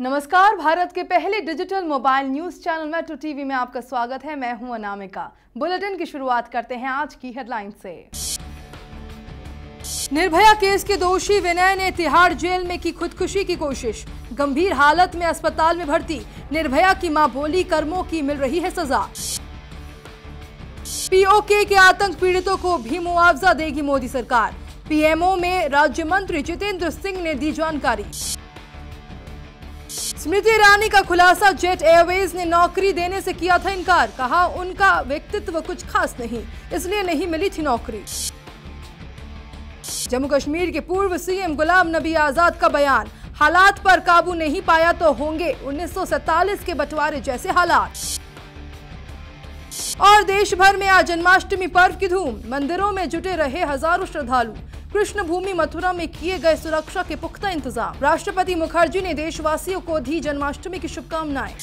नमस्कार भारत के पहले digital mobile news channel metro TV में आपका स्वागत है मैं हूं अनामिका बुलेटिन की शुरुआत करते हैं आज की हेडलाइन से निर्भया केस के दोषी विनय ने तिहाड़ जेल में की खुदकुशी की कोशिश गंभीर हालत में अस्पताल में भर्ती निर्भया की मां बोली कर्मों की मिल रही है सजा पीओके के आतंक पीड़ितों को भी मुआवजा देगी मोदी सरकार पीएमओ में राज्य मंत्री जितेंद्र सिंह ने दी जानकारी स्मृति ईरानी का खुलासा जेट एयरवेज ने नौकरी देने से किया था इनकार कहा उनका व्यक्तित्व कुछ खास नहीं इसलिए नहीं मिली थी नौकरी जम्मू कश्मीर के पूर्व सीएम गुलाम नबी आजाद का बयान हालात पर काबू नहीं पाया तो होंगे उन्नीस के बंटवारे जैसे हालात और देश भर में आज जन्माष्टमी पर्व की धूम मंदिरों में जुटे रहे हजारों श्रद्धालु कृष्ण भूमि मथुरा में किए गए सुरक्षा के पुख्ता इंतजाम राष्ट्रपति मुखर्जी ने देशवासियों को दी जन्माष्टमी की शुभकामनाएं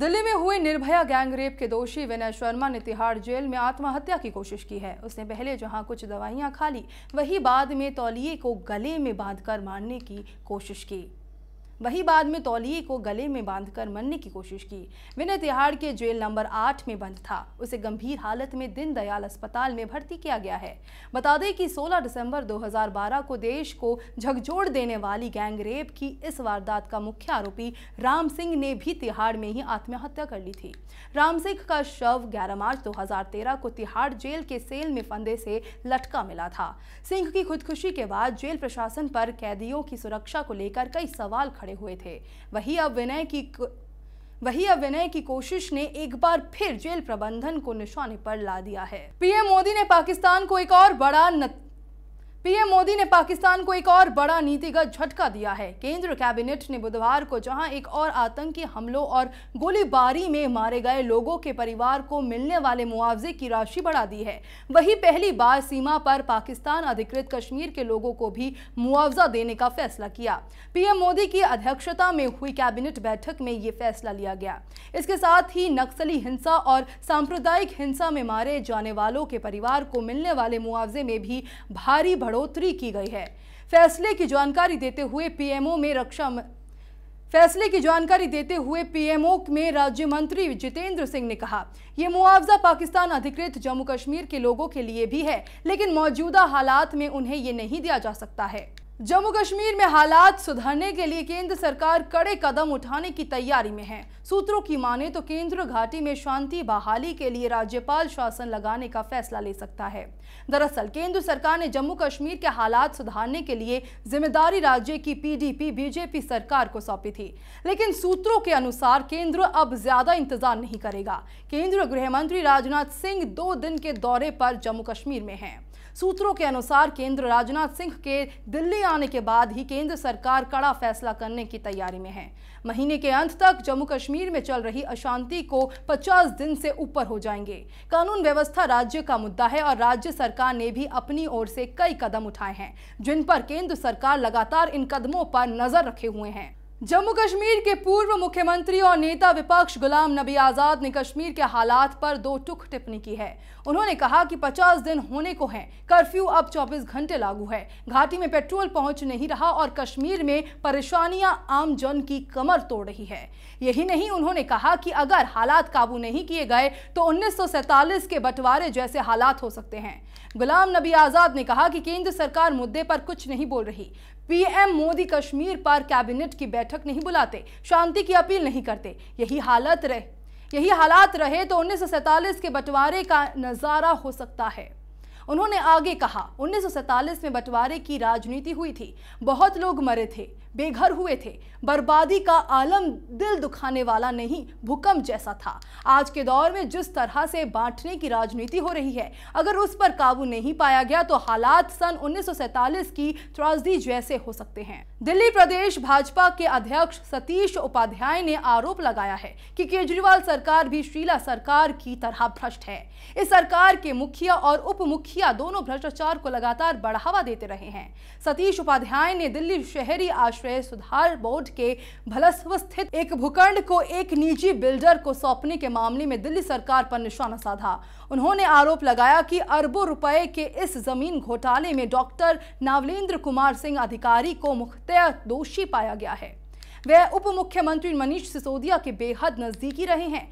दिल्ली में हुए निर्भया गैंग रेप के दोषी विनय शर्मा ने तिहाड़ जेल में आत्महत्या की कोशिश की है उसने पहले जहां कुछ दवाइयां खा ली वही बाद में तौलिए को गले में बांधकर मारने की कोशिश की वहीं बाद में तौलिए को गले में बांधकर मरने की कोशिश की विनय तिहाड़ के जेल नंबर आठ में बंद था उसे गंभीर हालत में दिन दयाल अस्पताल में भर्ती किया गया है बता दें कि 16 दिसंबर 2012 को देश को झकझोर देने वाली गैंगरेप की इस वारदात का मुख्य आरोपी राम सिंह ने भी तिहाड़ में ही आत्महत्या कर ली थी राम सिंह का शव ग्यारह मार्च दो को तिहाड़ जेल के सेल में फंदे से लटका मिला था सिंह की खुदकुशी के बाद जेल प्रशासन पर कैदियों की सुरक्षा को लेकर कई सवाल खड़े खड़े हुए थे वही विनय की वही विनय की कोशिश ने एक बार फिर जेल प्रबंधन को निशाने पर ला दिया है पीएम मोदी ने पाकिस्तान को एक और बड़ा पीएम मोदी ने पाकिस्तान को एक और बड़ा नीतिगत झटका दिया है केंद्र कैबिनेट ने बुधवार को जहां एक और आतंकी हमलों और गोलीबारी में मारे गए लोगों के परिवार को मिलने वाले मुआवजे की राशि बढ़ा दी है वही पहली बार सीमा पर पाकिस्तान अधिकृत कश्मीर के लोगों को भी मुआवजा देने का फैसला किया पीएम मोदी की अध्यक्षता में हुई कैबिनेट बैठक में ये फैसला लिया गया इसके साथ ही नक्सली हिंसा और सांप्रदायिक हिंसा में मारे जाने वालों के परिवार को मिलने वाले मुआवजे में भी भारी बढ़ बढ़ोतरी की गई है फैसले की जानकारी देते हुए पीएमओ में रक्षा फैसले की जानकारी देते हुए पीएमओ में राज्य मंत्री जितेंद्र सिंह ने कहा यह मुआवजा पाकिस्तान अधिकृत जम्मू कश्मीर के लोगों के लिए भी है लेकिन मौजूदा हालात में उन्हें ये नहीं दिया जा सकता है जम्मू कश्मीर में हालात सुधारने के लिए केंद्र सरकार कड़े कदम उठाने की तैयारी में है सूत्रों की माने तो केंद्र घाटी में शांति बहाली के लिए राज्यपाल शासन लगाने का फैसला ले सकता है दरअसल केंद्र सरकार ने जम्मू कश्मीर के हालात सुधारने के लिए जिम्मेदारी राज्य की पीडीपी बीजेपी सरकार को सौंपी थी लेकिन सूत्रों के अनुसार केंद्र अब ज्यादा इंतजार नहीं करेगा केंद्र गृह मंत्री राजनाथ सिंह दो दिन के दौरे पर जम्मू कश्मीर में है सूत्रों के अनुसार केंद्र राजनाथ सिंह के दिल्ली आने के बाद ही केंद्र सरकार कड़ा फैसला करने की तैयारी में है महीने के अंत तक जम्मू कश्मीर में चल रही अशांति को 50 दिन से ऊपर हो जाएंगे कानून व्यवस्था राज्य का मुद्दा है और राज्य सरकार ने भी अपनी ओर से कई कदम उठाए हैं जिन पर केंद्र सरकार लगातार इन कदमों पर नजर रखे हुए हैं जम्मू कश्मीर के पूर्व मुख्यमंत्री और नेता विपक्ष गुलाम नबी आज़ाद ने कश्मीर के हालात पर दो टुक टिप्पणी की है उन्होंने कहा कि 50 दिन होने को हैं कर्फ्यू अब 24 घंटे लागू है घाटी में पेट्रोल पहुंच नहीं रहा और कश्मीर में परेशानियां आम जन की कमर तोड़ रही है यही नहीं उन्होंने कहा कि अगर हालात काबू नहीं किए गए तो उन्नीस के बंटवारे जैसे हालात हो सकते हैं गुलाम नबी आज़ाद ने कहा कि केंद्र सरकार मुद्दे पर कुछ नहीं बोल रही पीएम मोदी कश्मीर पर कैबिनेट की बैठक नहीं बुलाते शांति की अपील नहीं करते यही हालत रहे यही हालात रहे तो उन्नीस के बंटवारे का नज़ारा हो सकता है उन्होंने आगे कहा उन्नीस में बंटवारे की राजनीति हुई थी बहुत लोग मरे थे बेघर हुए थे बर्बादी का आलम दिल दुखाने वाला नहीं भूकंप जैसा था आज के दौर में जिस तरह से बांटने की राजनीति हो रही है अगर उस पर काबू नहीं पाया गया तो हालात सन 1947 की त्रासदी जैसे हो सकते हैं दिल्ली प्रदेश भाजपा के अध्यक्ष सतीश उपाध्याय ने आरोप लगाया है कि केजरीवाल सरकार भी शीला सरकार की तरह भ्रष्ट है इस सरकार के मुखिया और उप मुखिया दोनों भ्रष्टाचार को लगातार बढ़ावा देते रहे हैं सतीश उपाध्याय ने दिल्ली शहरी आश्रय राष्ट्रीय सुधार बोर्ड के भलसव स्थित एक भूखंड को एक निजी बिल्डर को सौंपने के मामले में दिल्ली सरकार पर निशाना साधा उन्होंने आरोप लगाया कि अरबों रुपए के इस जमीन घोटाले में डॉक्टर नावलेंद्र कुमार सिंह अधिकारी को मुख्तयर दोषी पाया गया है वह उप मुख्यमंत्री मनीष सिसोदिया के बेहद नजदीकी रहे हैं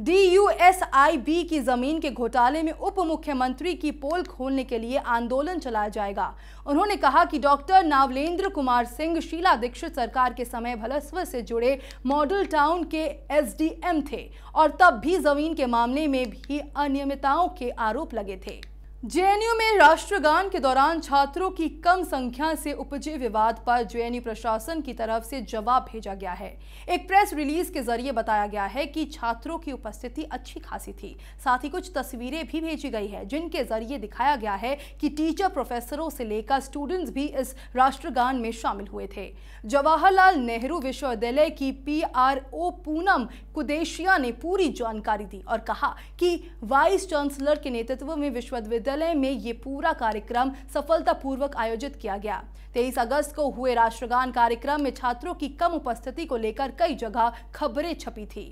डीयूएसआईबी की जमीन के घोटाले में उप मुख्यमंत्री की पोल खोलने के लिए आंदोलन चलाया जाएगा उन्होंने कहा कि डॉक्टर नावलेंद्र कुमार सिंह शीला दीक्षित सरकार के समय भलस्व से जुड़े मॉडल टाउन के एसडीएम थे और तब भी जमीन के मामले में भी अनियमितताओं के आरोप लगे थे जेएनयू में राष्ट्रगान के दौरान छात्रों की कम संख्या से उपजे विवाद पर जेएनयू प्रशासन की तरफ से जवाब भेजा गया है एक प्रेस रिलीज के जरिए बताया गया है कि छात्रों की उपस्थिति अच्छी खासी थी साथ ही कुछ तस्वीरें भी भेजी गई है जिनके जरिए दिखाया गया है कि टीचर प्रोफेसरों से लेकर स्टूडेंट्स भी इस राष्ट्रगान में शामिल हुए थे जवाहरलाल नेहरू विश्वविद्यालय की पी पूनम कुदेशिया ने पूरी जानकारी दी और कहा कि वाइस चांसलर के नेतृत्व में विश्वविद्यालय कार्यालय में ये पूरा कार्यक्रम सफलतापूर्वक आयोजित किया गया तेईस अगस्त को हुए राष्ट्रगान कार्यक्रम में छात्रों की कम उपस्थिति को लेकर कई जगह खबरें छपी थी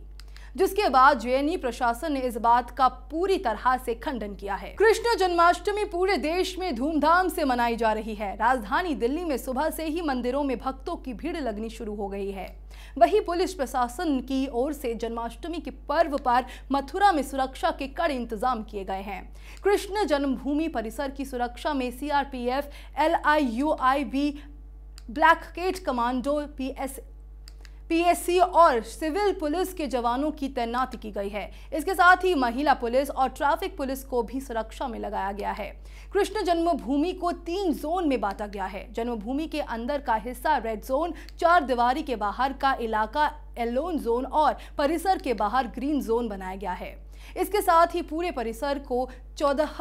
जिसके बाद जे प्रशासन ने इस बात का पूरी तरह से खंडन किया है कृष्ण जन्माष्टमी पूरे देश में धूमधाम से मनाई जा रही है राजधानी दिल्ली में सुबह से ही मंदिरों में भक्तों की भीड़ लगनी शुरू हो गई है वही पुलिस प्रशासन की ओर से जन्माष्टमी के पर्व पर मथुरा में सुरक्षा के कड़े इंतजाम किए गए हैं कृष्ण जन्मभूमि परिसर की सुरक्षा में CRPF L I U I B black cat commando P S PSC और सिविल पुलिस के जवानों की तैनाती की गई है इसके साथ ही महिला पुलिस और ट्रैफिक पुलिस को भी सुरक्षा में लगाया गया है कृष्ण जन्मभूमि को तीन जोन में बांटा गया है जन्मभूमि के अंदर का हिस्सा रेड जोन चार दीवारी के बाहर का इलाका एलोन जोन और परिसर के बाहर ग्रीन जोन बनाया गया है इसके साथ ही पूरे परिसर को चौदह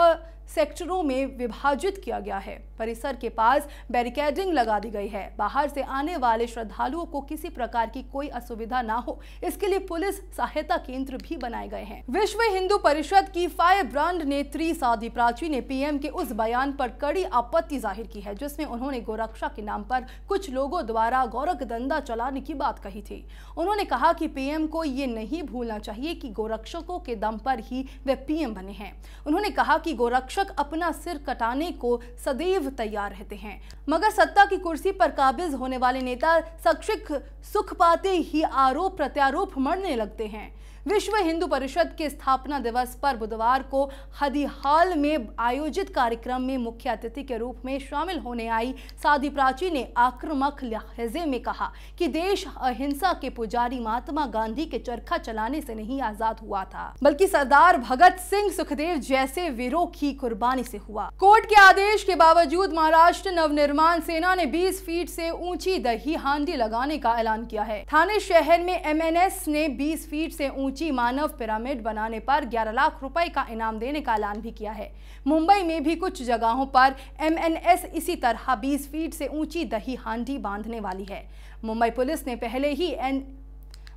सेक्टरों में विभाजित किया गया है परिसर के पास बैरिकेडिंग लगा दी गई है बाहर से आने वाले श्रद्धालुओं को किसी प्रकार की कोई असुविधा ना हो इसके लिए पुलिस सहायता केंद्र भी बनाए गए हैं विश्व हिंदू परिषद की फायर ब्रांड नेत्री साधी प्राची ने पीएम के उस बयान पर कड़ी आपत्ति जाहिर की है जिसमें उन्होंने गोरक्षा के नाम पर कुछ लोगों द्वारा गोरख धंधा चलाने की बात कही थी उन्होंने कहा की पीएम को ये नहीं भूलना चाहिए की गोरक्षकों के दम पर ही वे पीएम बने हैं उन्होंने उन्होंने कहा कि गोरक्षक अपना सिर कटाने को सदैव तैयार रहते हैं मगर सत्ता की कुर्सी पर काबिज होने वाले नेता सक्षिक सुख पाते ही आरोप प्रत्यारोप मरने लगते हैं विश्व हिंदू परिषद के स्थापना दिवस पर बुधवार को हदिहाल में आयोजित कार्यक्रम में मुख्य अतिथि के रूप में शामिल होने आई साधी प्राची ने आक्रमक लहजे में कहा कि देश अहिंसा के पुजारी महात्मा गांधी के चरखा चलाने से नहीं आजाद हुआ था बल्कि सरदार भगत सिंह सुखदेव जैसे वीरों की कुर्बानी से हुआ कोर्ट के आदेश के बावजूद महाराष्ट्र नव निर्माण सेना ने बीस फीट से ऊंची दही हांडी लगाने का ऐलान किया है थाने शहर में एम ने बीस फीट से ऊंची मानव पिरामिड बनाने पर 11 लाख रुपए का इनाम देने का ऐलान भी किया है मुंबई में भी कुछ जगहों पर एमएनएस इसी तरह 20 फीट से ऊंची दही हांडी बांधने वाली है मुंबई पुलिस ने पहले ही एन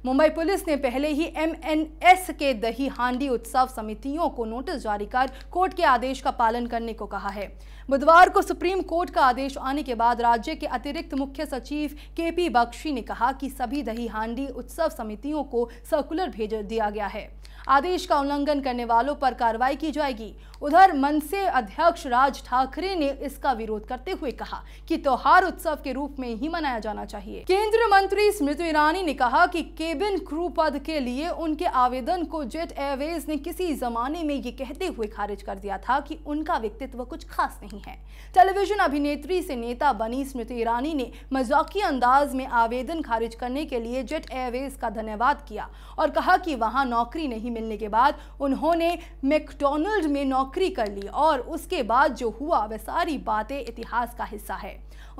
मुंबई पुलिस ने पहले ही एमएनएस के दही हांडी उत्सव समितियों को नोटिस जारी कर कोर्ट के आदेश का पालन करने को कहा है बुधवार को सुप्रीम कोर्ट का आदेश आने के बाद राज्य के अतिरिक्त मुख्य सचिव के पी बख्शी ने कहा कि सभी दही हांडी उत्सव समितियों को सर्कुलर भेज दिया गया है आदेश का उल्लंघन करने वालों पर कार्रवाई की जाएगी उधर मनसे अध्यक्ष राज ठाकरे ने इसका विरोध करते हुए कहा कि त्योहार उत्सव के रूप में ही मनाया जाना चाहिए केंद्रीय मंत्री स्मृति ईरानी ने कहा कि केबिन क्रू पद के लिए उनके आवेदन को जेट एयरवेज ने किसी जमाने में ये कहते हुए खारिज कर दिया था कि उनका व्यक्तित्व कुछ खास नहीं है टेलीविजन अभिनेत्री से नेता बनी स्मृति ईरानी ने मजाकी अंदाज में आवेदन खारिज करने के लिए जेट एयरवेज का धन्यवाद किया और कहा कि वहाँ नौकरी नहीं मिलने के बाद उन्होंने मैकडोनल्ड में नौकरी कर ली और उसके बाद जो हुआ वह सारी बातें इतिहास का हिस्सा है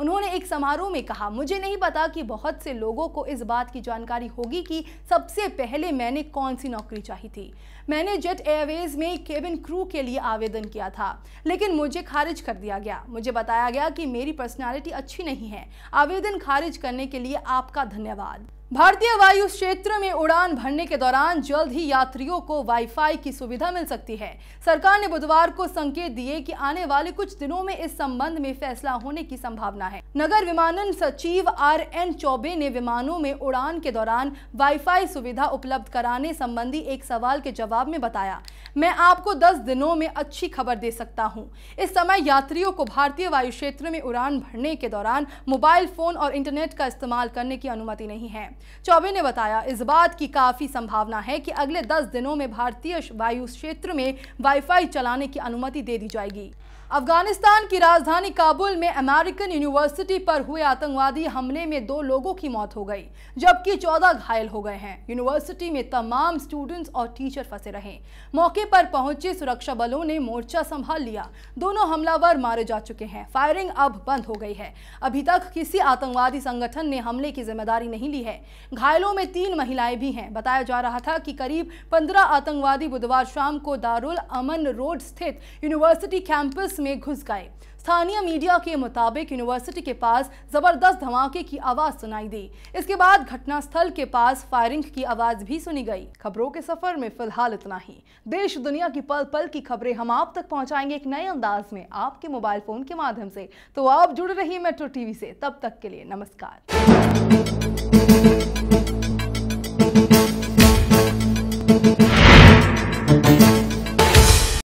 उन्होंने एक समारोह में कहा मुझे नहीं पता कि बहुत से लोगों को इस बात की जानकारी होगी कि सबसे पहले मैंने कौन सी नौकरी चाही थी मैंने जेट एयरवेज में केबिन क्रू के लिए आवेदन किया था लेकिन मुझे खारिज कर दिया गया मुझे बताया गया कि मेरी पर्सनालिटी अच्छी नहीं है आवेदन खारिज करने के लिए आपका धन्यवाद भारतीय वायु क्षेत्र में उड़ान भरने के दौरान जल्द ही यात्रियों को वाईफाई की सुविधा मिल सकती है सरकार ने बुधवार को संकेत दिए कि आने वाले कुछ दिनों में इस संबंध में फैसला होने की संभावना है नगर विमानन सचिव आर एन चौबे ने विमानों में उड़ान के दौरान वाईफाई सुविधा उपलब्ध कराने संबंधी एक सवाल के जवाब में बताया मैं आपको दस दिनों में अच्छी खबर दे सकता हूँ इस समय यात्रियों को भारतीय वायु क्षेत्र में उड़ान भरने के दौरान मोबाइल फोन और इंटरनेट का इस्तेमाल करने की अनुमति नहीं है चौबे ने बताया इस बात की काफ़ी संभावना है कि अगले दस दिनों में भारतीय वायु क्षेत्र में वाईफाई चलाने की अनुमति दे दी जाएगी अफगानिस्तान की राजधानी काबुल में अमेरिकन यूनिवर्सिटी पर हुए आतंकवादी हमले में दो लोगों की मौत हो गई जबकि चौदह घायल हो गए हैं यूनिवर्सिटी में तमाम स्टूडेंट्स और टीचर फंसे रहे मौके पर पहुंचे सुरक्षा बलों ने मोर्चा संभाल लिया दोनों हमलावर मारे जा चुके हैं फायरिंग अब बंद हो गई है अभी तक किसी आतंकवादी संगठन ने हमले की जिम्मेदारी नहीं ली है घायलों में तीन महिलाएं भी हैं बताया जा रहा था कि करीब पंद्रह आतंकवादी बुधवार शाम को दारुल अमन रोड स्थित यूनिवर्सिटी कैंपस बिल्डिंग्स में घुस गए स्थानीय मीडिया के मुताबिक यूनिवर्सिटी के पास जबरदस्त धमाके की आवाज सुनाई दी इसके बाद घटनास्थल के पास फायरिंग की आवाज भी सुनी गई खबरों के सफर में फिलहाल इतना ही देश दुनिया की पल पल की खबरें हम आप तक पहुंचाएंगे एक नए अंदाज में आपके मोबाइल फोन के माध्यम से तो आप जुड़ रही मेट्रो टीवी से तब तक के लिए नमस्कार